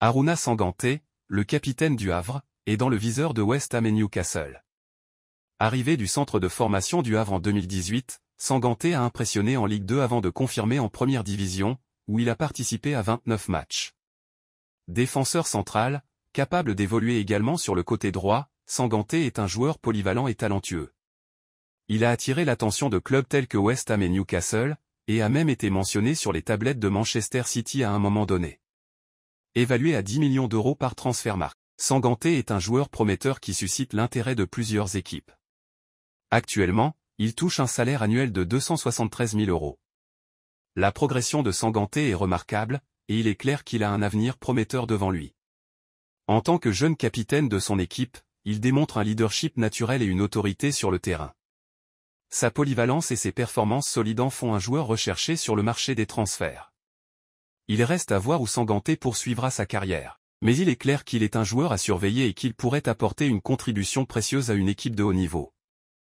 Aruna Sanganté, le capitaine du Havre, est dans le viseur de West Ham et Newcastle. Arrivé du centre de formation du Havre en 2018, Sanganté a impressionné en Ligue 2 avant de confirmer en première division, où il a participé à 29 matchs. Défenseur central, capable d'évoluer également sur le côté droit, Sanganté est un joueur polyvalent et talentueux. Il a attiré l'attention de clubs tels que West Ham et Newcastle, et a même été mentionné sur les tablettes de Manchester City à un moment donné évalué à 10 millions d'euros par transfert marque, Sanganté est un joueur prometteur qui suscite l'intérêt de plusieurs équipes. Actuellement, il touche un salaire annuel de 273 000 euros. La progression de Sanganté est remarquable, et il est clair qu'il a un avenir prometteur devant lui. En tant que jeune capitaine de son équipe, il démontre un leadership naturel et une autorité sur le terrain. Sa polyvalence et ses performances solides en font un joueur recherché sur le marché des transferts il reste à voir où Sanganté poursuivra sa carrière. Mais il est clair qu'il est un joueur à surveiller et qu'il pourrait apporter une contribution précieuse à une équipe de haut niveau.